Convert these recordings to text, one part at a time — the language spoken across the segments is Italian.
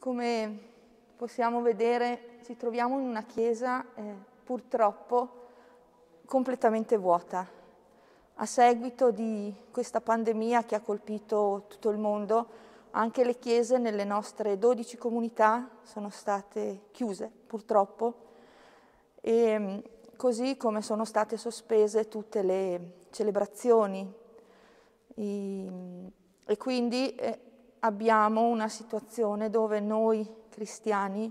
Come possiamo vedere, ci troviamo in una chiesa eh, purtroppo completamente vuota. A seguito di questa pandemia che ha colpito tutto il mondo, anche le chiese nelle nostre 12 comunità sono state chiuse, purtroppo, e mm, così come sono state sospese tutte le celebrazioni. E, e quindi eh, abbiamo una situazione dove noi cristiani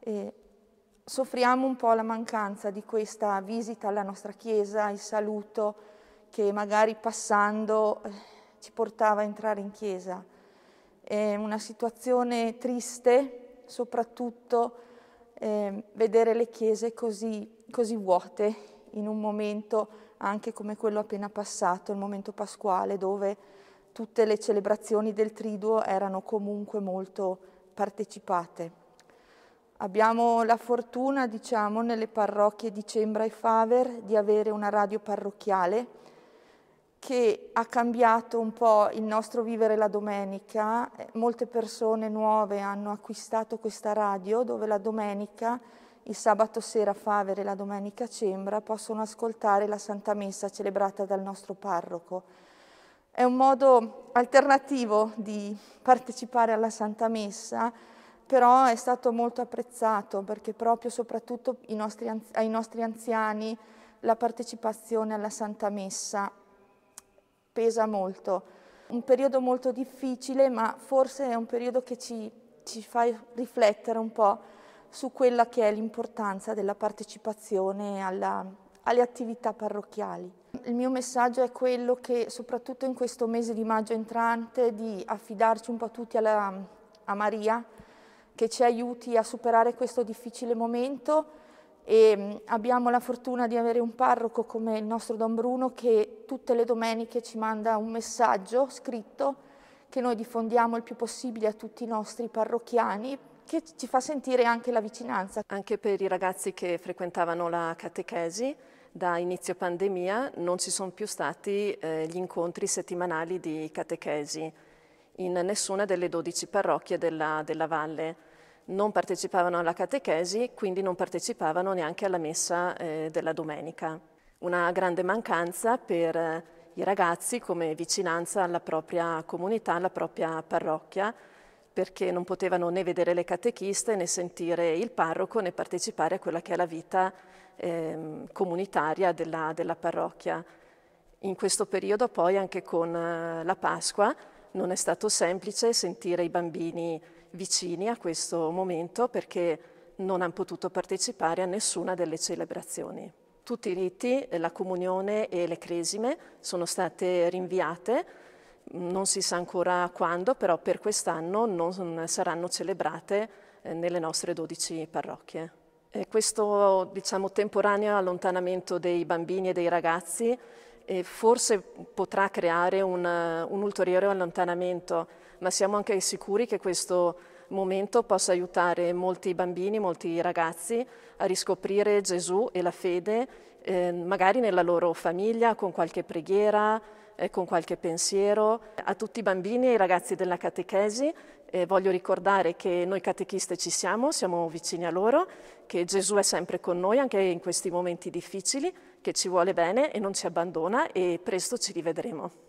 eh, soffriamo un po' la mancanza di questa visita alla nostra chiesa, il saluto che magari passando eh, ci portava a entrare in chiesa. È una situazione triste, soprattutto eh, vedere le chiese così, così vuote in un momento anche come quello appena passato, il momento pasquale, dove tutte le celebrazioni del Triduo erano comunque molto partecipate. Abbiamo la fortuna, diciamo, nelle parrocchie di Cembra e Faver di avere una radio parrocchiale che ha cambiato un po' il nostro vivere la domenica. Molte persone nuove hanno acquistato questa radio dove la domenica, il sabato sera a Favere e la domenica Cembra possono ascoltare la Santa Messa celebrata dal nostro parroco è un modo alternativo di partecipare alla Santa Messa, però è stato molto apprezzato perché proprio soprattutto nostri, ai nostri anziani la partecipazione alla Santa Messa pesa molto. Un periodo molto difficile, ma forse è un periodo che ci, ci fa riflettere un po' su quella che è l'importanza della partecipazione alla, Santa Messa alle attività parrocchiali. Il mio messaggio è quello che soprattutto in questo mese di maggio entrante di affidarci un po' tutti alla, a Maria che ci aiuti a superare questo difficile momento e mm, abbiamo la fortuna di avere un parroco come il nostro Don Bruno che tutte le domeniche ci manda un messaggio scritto che noi diffondiamo il più possibile a tutti i nostri parrocchiani che ci fa sentire anche la vicinanza. Anche per i ragazzi che frequentavano la catechesi da inizio pandemia non ci sono più stati eh, gli incontri settimanali di catechesi in nessuna delle 12 parrocchie della, della, valle. Non partecipavano alla catechesi, quindi non partecipavano neanche alla messa eh, della domenica. Una grande mancanza per eh, i ragazzi come vicinanza alla propria comunità, alla propria parrocchia, perché non potevano né vedere le catechiste né sentire il parroco né partecipare a quella che è la vita eh, comunitaria della, della, parrocchia. In questo periodo poi anche con eh, la Pasqua non è stato semplice sentire i bambini vicini a questo momento perché non hanno potuto partecipare a nessuna delle celebrazioni. Tutti i riti, la comunione e le cresime sono state rinviate non si sa ancora quando, però per quest'anno non saranno celebrate eh, nelle nostre 12 parrocchie. E questo diciamo, temporaneo allontanamento dei bambini e dei ragazzi e eh, forse potrà creare un, un ulteriore allontanamento, ma siamo anche sicuri che questo momento possa aiutare molti bambini, molti ragazzi a riscoprire Gesù e la fede, eh, magari nella loro famiglia, con qualche preghiera, eh, con qualche pensiero a tutti i bambini e i ragazzi della catechesi. Eh, voglio ricordare che noi catechiste ci siamo, siamo vicini a loro, che Gesù è sempre con noi anche in questi momenti difficili, che ci vuole bene e non ci abbandona e presto ci rivedremo.